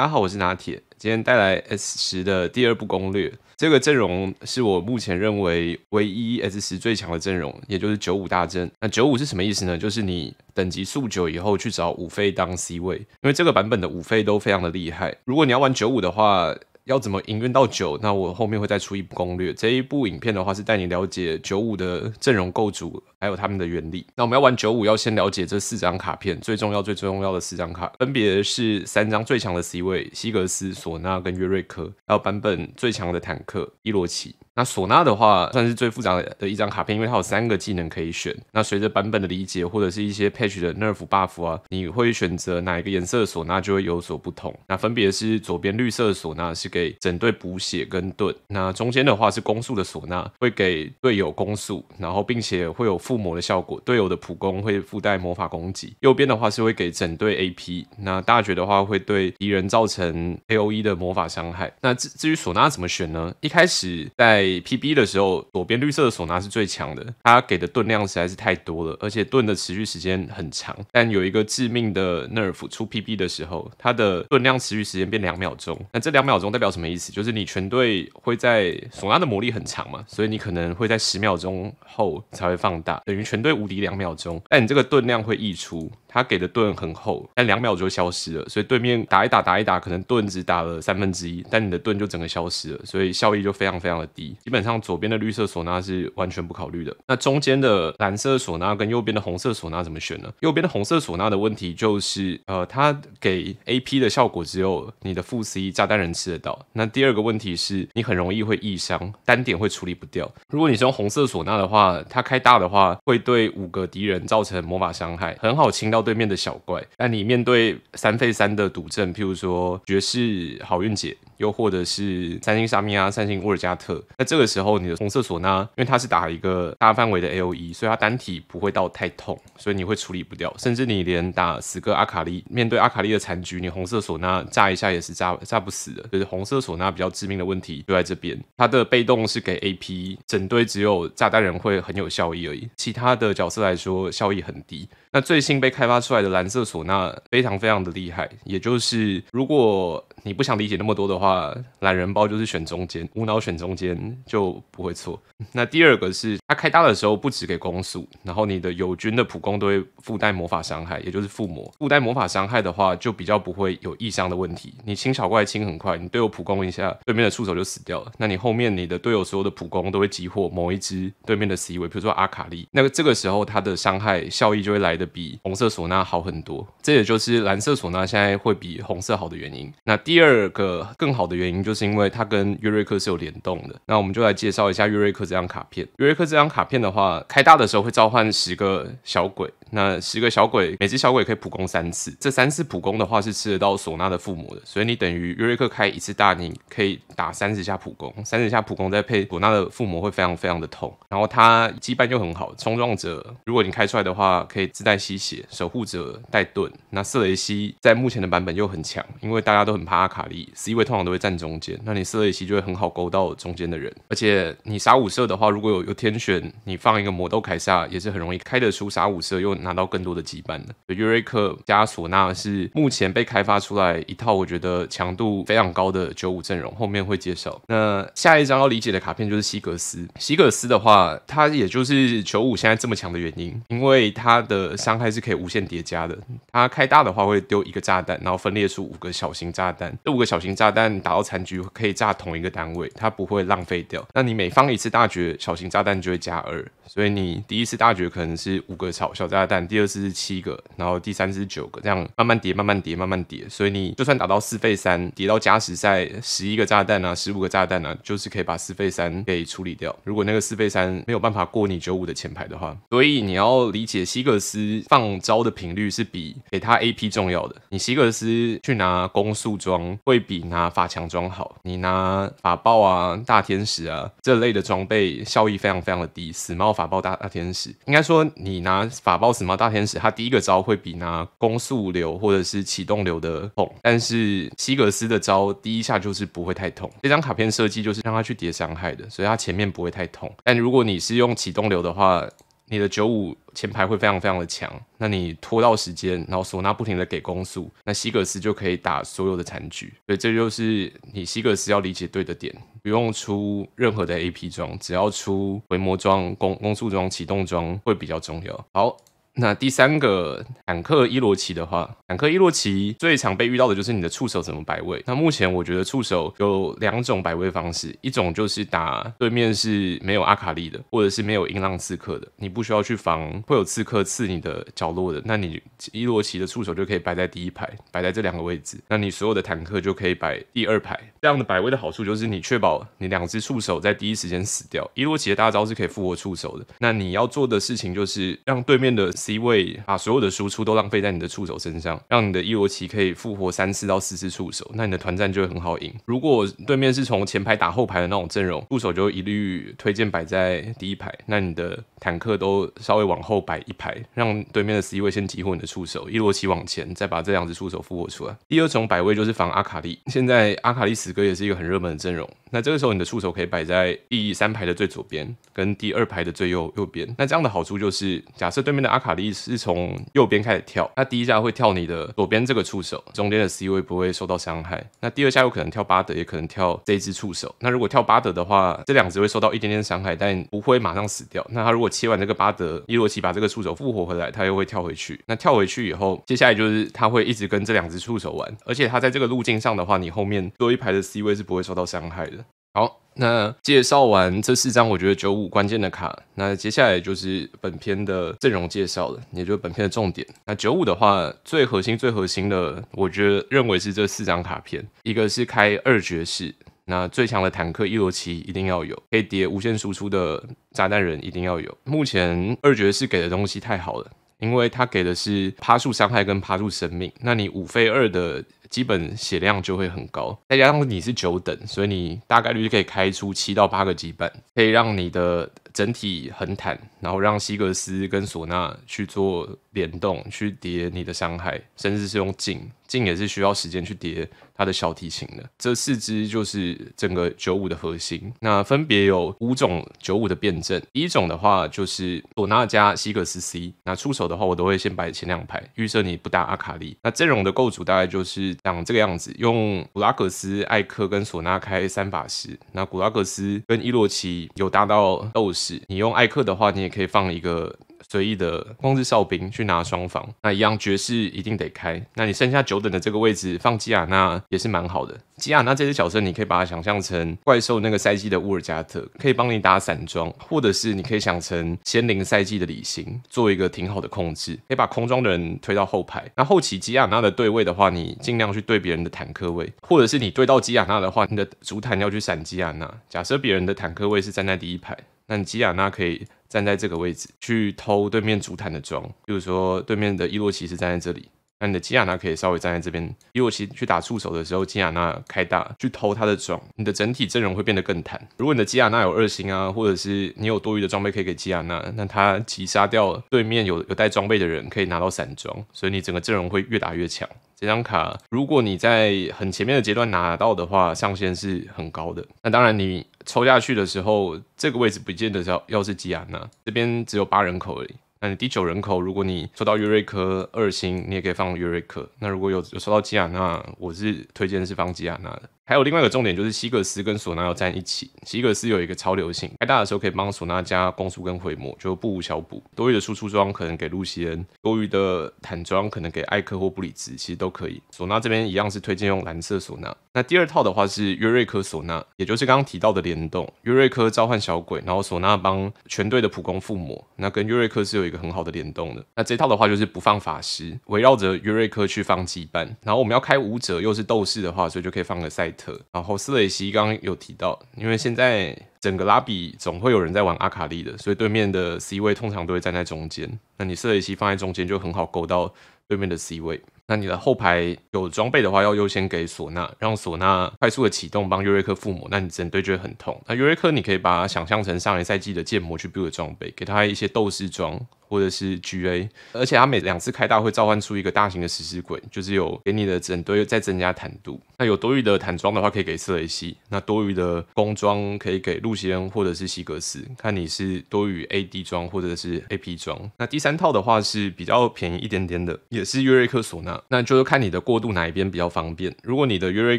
大家好，我是拿铁，今天带来 S 十的第二部攻略。这个阵容是我目前认为唯一 S 十最强的阵容，也就是九五大阵。那九五是什么意思呢？就是你等级数九以后去找五费当 C 位，因为这个版本的五费都非常的厉害。如果你要玩九五的话。要怎么营运到九？那我后面会再出一部攻略。这一部影片的话，是带你了解九五的阵容构组，还有他们的原理。那我们要玩九五，要先了解这四张卡片最重要、最最重要的四张卡，分别是三张最强的 C 位西格斯、索纳跟约瑞克，还有版本最强的坦克伊罗奇。那唢呐的话算是最复杂的一张卡片，因为它有三个技能可以选。那随着版本的理解或者是一些 patch 的 nerf buff 啊，你会选择哪一个颜色的唢呐就会有所不同。那分别是左边绿色的唢呐是给整队补血跟盾，那中间的话是攻速的唢呐，会给队友攻速，然后并且会有附魔的效果，队友的普攻会附带魔法攻击。右边的话是会给整队 AP，那大绝的话会对敌人造成 AOE 的魔法伤害。那至至于唢呐怎么选呢？一开始在在 PB 的时候，左边绿色的索拿是最强的，他给的盾量实在是太多了，而且盾的持续时间很长。但有一个致命的 nerf，出 PB 的时候，他的盾量持续时间变两秒钟。那这两秒钟代表什么意思？就是你全队会在索拿的魔力很长嘛，所以你可能会在十秒钟后才会放大，等于全队无敌两秒钟。但你这个盾量会溢出。他给的盾很厚，但两秒就消失了，所以对面打一打打一打，可能盾只打了三分之一，但你的盾就整个消失了，所以效益就非常非常的低。基本上左边的绿色唢呐是完全不考虑的。那中间的蓝色唢呐跟右边的红色唢呐怎么选呢？右边的红色唢呐的问题就是，呃，它给 AP 的效果只有你的副 C 炸弹人吃得到。那第二个问题是，你很容易会异伤，单点会处理不掉。如果你是用红色唢呐的话，它开大的话会对五个敌人造成魔法伤害，很好清到。对面的小怪，那你面对三费三的赌阵，譬如说爵士好运姐。又或者是三星沙弥啊，三星沃尔加特。那这个时候你的红色唢呐，因为它是打一个大范围的 A O E，所以它单体不会到太痛，所以你会处理不掉。甚至你连打十个阿卡丽，面对阿卡丽的残局，你红色唢呐炸一下也是炸炸不死的。就是红色唢呐比较致命的问题就在这边，它的被动是给 A P 整队只有炸弹人会很有效益而已，其他的角色来说效益很低。那最新被开发出来的蓝色唢呐非常非常的厉害，也就是如果你不想理解那么多的话。啊，懒人包就是选中间，无脑选中间就不会错。那第二个是他开大的时候不止给攻速，然后你的友军的普攻都会附带魔法伤害，也就是附魔。附带魔法伤害的话，就比较不会有异伤的问题。你清小怪清很快，你队友普攻一下，对面的触手就死掉了。那你后面你的队友所有的普攻都会激活某一只对面的 C 位，比如说阿卡丽。那个这个时候他的伤害效益就会来的比红色唢呐好很多。这也就是蓝色唢呐现在会比红色好的原因。那第二个更好。好的原因就是因为它跟约瑞克是有联动的。那我们就来介绍一下约瑞克这张卡片。约瑞克这张卡片的话，开大的时候会召唤十个小鬼。那十个小鬼，每只小鬼可以普攻三次。这三次普攻的话是吃得到索纳的附魔的。所以你等于约瑞克开一次大，你可以打三十下普攻。三十下普攻再配索纳的附魔会非常非常的痛。然后他羁绊又很好，冲撞者如果你开出来的话可以自带吸血，守护者带盾。那瑟雷西在目前的版本又很强，因为大家都很怕阿卡丽，是因为通常。都会站中间，那你色雷西就会很好勾到中间的人。而且你傻五色的话，如果有有天选，你放一个魔豆凯撒也是很容易开得出傻五色，又拿到更多的羁绊的。约瑞克加索纳是目前被开发出来一套我觉得强度非常高的九五阵容。后面会介绍。那下一张要理解的卡片就是西格斯。西格斯的话，他也就是九五现在这么强的原因，因为他的伤害是可以无限叠加的。他开大的话会丢一个炸弹，然后分裂出五个小型炸弹。这五个小型炸弹。打到残局可以炸同一个单位，它不会浪费掉。那你每放一次大绝，小型炸弹就会加二，所以你第一次大绝可能是五个小炸弹，第二次是七个，然后第三次是九个，这样慢慢叠，慢慢叠，慢慢叠。所以你就算打到四费三，叠到加时赛十一个炸弹啊，十五个炸弹啊，就是可以把四费三给处理掉。如果那个四费三没有办法过你九五的前排的话，所以你要理解希格斯放招的频率是比给他 AP 重要的。你希格斯去拿攻速装会比拿。法强装好，你拿法爆啊、大天使啊这类的装备，效益非常非常的低。死猫法爆大大天使，应该说你拿法爆死猫大天使，他第一个招会比拿攻速流或者是启动流的痛。但是西格斯的招第一下就是不会太痛，这张卡片设计就是让他去叠伤害的，所以他前面不会太痛。但如果你是用启动流的话，你的九五前排会非常非常的强，那你拖到时间，然后索纳不停的给攻速，那西格斯就可以打所有的残局。所以这就是你西格斯要理解对的点，不用出任何的 AP 装，只要出回魔装、攻攻速装、启动装会比较重要。好。那第三个坦克伊洛奇的话，坦克伊洛奇最常被遇到的就是你的触手怎么摆位。那目前我觉得触手有两种摆位方式，一种就是打对面是没有阿卡丽的，或者是没有音浪刺客的，你不需要去防会有刺客刺你的角落的，那你伊洛奇的触手就可以摆在第一排，摆在这两个位置。那你所有的坦克就可以摆第二排。这样的摆位的好处就是你确保你两只触手在第一时间死掉。伊洛奇的大招是可以复活触手的，那你要做的事情就是让对面的。C 位把所有的输出都浪费在你的触手身上，让你的伊洛奇可以复活三次到四次触手，那你的团战就会很好赢。如果对面是从前排打后排的那种阵容，触手就一律推荐摆在第一排，那你的坦克都稍微往后摆一排，让对面的 C 位先激活你的触手，伊洛奇往前再把这两只触手复活出来。第二种摆位就是防阿卡丽，现在阿卡丽死歌也是一个很热门的阵容。那这个时候，你的触手可以摆在第三排的最左边，跟第二排的最右右边。那这样的好处就是，假设对面的阿卡丽是从右边开始跳，那第一下会跳你的左边这个触手，中间的 C 位不会受到伤害。那第二下有可能跳巴德，也可能跳这只触手。那如果跳巴德的话，这两只会受到一点点伤害，但不会马上死掉。那他如果切完这个巴德，伊洛奇把这个触手复活回来，他又会跳回去。那跳回去以后，接下来就是他会一直跟这两只触手玩，而且他在这个路径上的话，你后面多一排的 C 位是不会受到伤害的。好，那介绍完这四张我觉得九五关键的卡，那接下来就是本片的阵容介绍了，也就是本片的重点。那九五的话，最核心、最核心的，我觉得认为是这四张卡片，一个是开二爵士，那最强的坦克伊罗奇一定要有，可以叠无限输出的炸弹人一定要有。目前二爵士给的东西太好了，因为他给的是趴树伤害跟趴树生命，那你五费二的。基本血量就会很高，再加上你是九等，所以你大概率就可以开出七到八个羁绊，可以让你的整体很坦，然后让西格斯跟唢呐去做联动，去叠你的伤害，甚至是用镜，镜也是需要时间去叠它的小提琴的。这四支就是整个九五的核心，那分别有五种九五的辩证，第一种的话就是唢呐加西格斯 C，那出手的话我都会先摆前两排，预设你不打阿卡丽，那阵容的构组大概就是。长这个样子，用古拉格斯、艾克跟索纳开三法师。那古拉格斯跟伊洛奇有搭到斗士，你用艾克的话，你也可以放一个。随意的光之哨兵去拿双防，那一样爵士一定得开。那你剩下九等的这个位置放基亚纳也是蛮好的。基亚纳这只角色，你可以把它想象成怪兽那个赛季的乌尔加特，可以帮你打散装，或者是你可以想成仙灵赛季的李信，做一个挺好的控制，可以把空装的人推到后排。那后期基亚纳的对位的话，你尽量去对别人的坦克位，或者是你对到基亚纳的话，你的主坦要去闪基亚纳。假设别人的坦克位是站在第一排。那吉亚娜可以站在这个位置去偷对面主坦的装，比如说对面的伊洛奇是站在这里。那你的基亚娜可以稍微站在这边，因为其实去打触手的时候，基亚娜开大去偷他的装，你的整体阵容会变得更弹。如果你的基亚娜有二星啊，或者是你有多余的装备可以给基亚娜，那他击杀掉对面有有带装备的人，可以拿到散装，所以你整个阵容会越打越强。这张卡如果你在很前面的阶段拿到的话，上限是很高的。那当然你抽下去的时候，这个位置不见得要要是基亚娜，这边只有八人口而已。那你第九人口，如果你抽到约瑞克二星，你也可以放约瑞克。那如果有有抽到基亚娜，我是推荐是放基亚娜的。还有另外一个重点就是希格斯跟索纳要站一起。希格斯有一个超流行，开大的时候可以帮索纳加攻速跟回魔，就不无小补。多余的输出装可能给露西恩，多余的坦装可能给艾克或布里茨，其实都可以。索纳这边一样是推荐用蓝色索纳。那第二套的话是约瑞克索纳，也就是刚刚提到的联动。约瑞克召唤小鬼，然后索纳帮全队的普攻附魔，那跟约瑞克是有一个很好的联动的。那这套的话就是不放法师，围绕着约瑞克去放羁绊。然后我们要开舞者，又是斗士的话，所以就可以放个赛。然后瑟雷西刚刚有提到，因为现在整个拉比总会有人在玩阿卡丽的，所以对面的 C 位通常都会站在中间。那你瑟雷西放在中间就很好勾到对面的 C 位。那你的后排有装备的话，要优先给索纳，让索纳快速的启动帮约瑞克附魔，那你整队就会很痛。那约瑞克你可以把它想象成上一赛季的建模去 build 装备，给他一些斗士装。或者是 G A，而且他每两次开大会召唤出一个大型的食尸鬼，就是有给你的整堆再增加坦度。那有多余的坦装的话，可以给瑟雷西；那多余的弓装可以给露西恩或者是西格斯，看你是多余 A D 装或者是 A P 装。那第三套的话是比较便宜一点点的，也是约瑞克唢呐，那就是看你的过渡哪一边比较方便。如果你的约瑞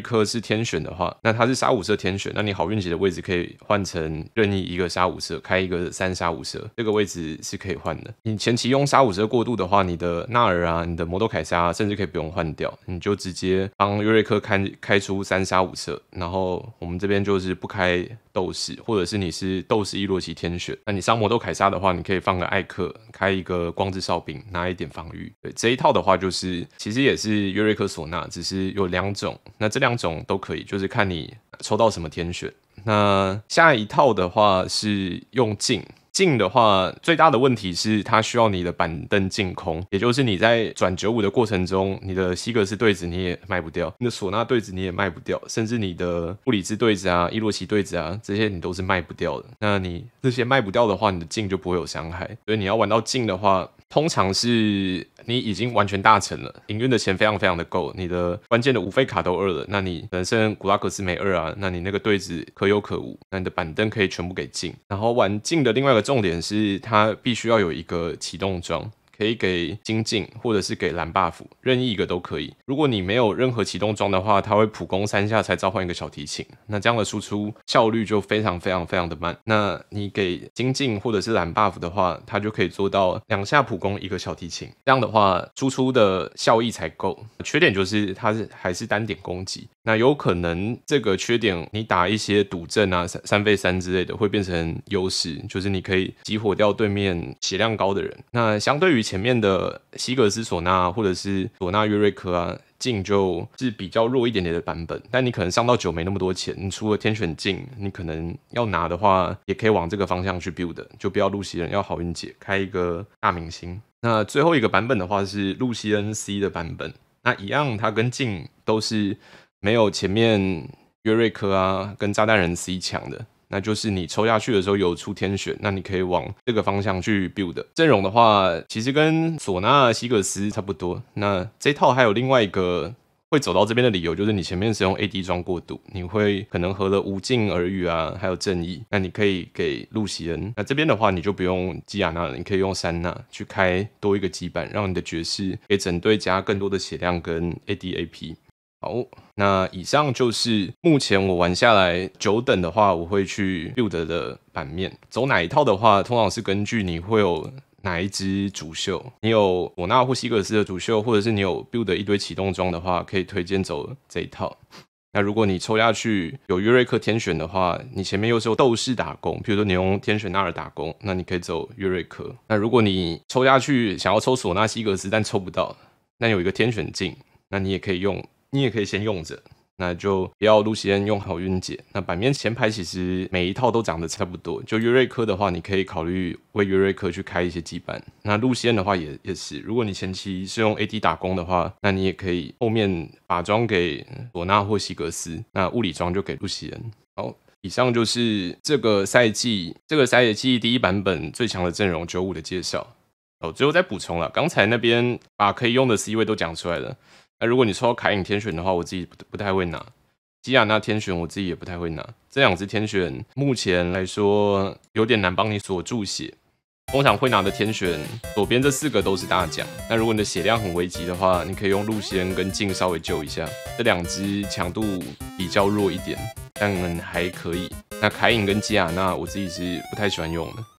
克是天选的话，那他是杀五色天选，那你好运气的位置可以换成任意一个杀五色，开一个三杀五色，这个位置是可以换的。你前期用杀五色过渡的话，你的纳尔啊，你的魔斗凯撒甚至可以不用换掉，你就直接帮约瑞克开开出三杀五色，然后我们这边就是不开斗士，或者是你是斗士伊洛奇天选，那你上魔斗凯撒的话，你可以放个艾克，开一个光之哨兵，拿一点防御。对，这一套的话就是其实也是约瑞克唢呐，只是有两种，那这两种都可以，就是看你抽到什么天选。那下一套的话是用镜。进的话，最大的问题是它需要你的板凳净空，也就是你在转九五的过程中，你的西格斯对子你也卖不掉，你的唢呐对子你也卖不掉，甚至你的布里兹对子啊、伊洛奇对子啊，这些你都是卖不掉的。那你这些卖不掉的话，你的进就不会有伤害，所以你要玩到进的话。通常是你已经完全大成了，营运的钱非常非常的够，你的关键的五费卡都二了，那你本身古拉克斯没二啊，那你那个对子可有可无，那你的板凳可以全部给进。然后玩进的另外一个重点是，它必须要有一个启动装。可以给精进，或者是给蓝 buff，任意一个都可以。如果你没有任何启动装的话，它会普攻三下才召唤一个小提琴，那这样的输出效率就非常非常非常的慢。那你给精进或者是蓝 buff 的话，它就可以做到两下普攻一个小提琴，这样的话输出的效益才够。缺点就是它是还是单点攻击，那有可能这个缺点你打一些赌阵啊、三三费三之类的会变成优势，就是你可以激活掉对面血量高的人。那相对于前面的西格斯索纳或者是索纳约瑞克啊，镜就是比较弱一点点的版本，但你可能上到九没那么多钱，你除了天选镜，你可能要拿的话，也可以往这个方向去 build，就不要露西恩，要好运姐开一个大明星。那最后一个版本的话是露西恩 C 的版本，那一样，它跟镜都是没有前面约瑞克啊跟炸弹人 C 强的。那就是你抽下去的时候有出天选，那你可以往这个方向去 build 阵容的话，其实跟索纳西格斯差不多。那这套还有另外一个会走到这边的理由，就是你前面使用 AD 装过渡，你会可能合了无尽耳语啊，还有正义，那你可以给露西恩。那这边的话，你就不用基亚娜了，你可以用珊娜去开多一个羁绊，让你的爵士给整队加更多的血量跟 AD AP。好，那以上就是目前我玩下来九等的话，我会去 build 的版面走哪一套的话，通常是根据你会有哪一支主秀。你有索纳呼西格斯的主秀，或者是你有 build 一堆启动装的话，可以推荐走这一套。那如果你抽下去有约瑞克天选的话，你前面又是有斗士打工，比如说你用天选纳尔打工，那你可以走约瑞克。那如果你抽下去想要抽索纳西格斯但抽不到，那有一个天选镜，那你也可以用。你也可以先用着，那就不要露西恩用好运姐。那版面前排其实每一套都长得差不多。就约瑞克的话，你可以考虑为约瑞克去开一些羁绊。那露西恩的话也也是，如果你前期是用 AD 打工的话，那你也可以后面把装给罗纳霍西格斯，那物理装就给露西恩。好，以上就是这个赛季这个赛季第一版本最强的阵容九五的介绍。哦，最后再补充了，刚才那边把可以用的 C 位都讲出来了。那如果你抽到凯影天选的话，我自己不不太会拿；基亚娜天选我自己也不太会拿。这两只天选目前来说有点难帮你锁住血，通常会拿的天选左边这四个都是大奖。那如果你的血量很危急的话，你可以用露仙跟镜稍微救一下。这两只强度比较弱一点，但还可以。那凯影跟吉亚娜我自己是不太喜欢用的。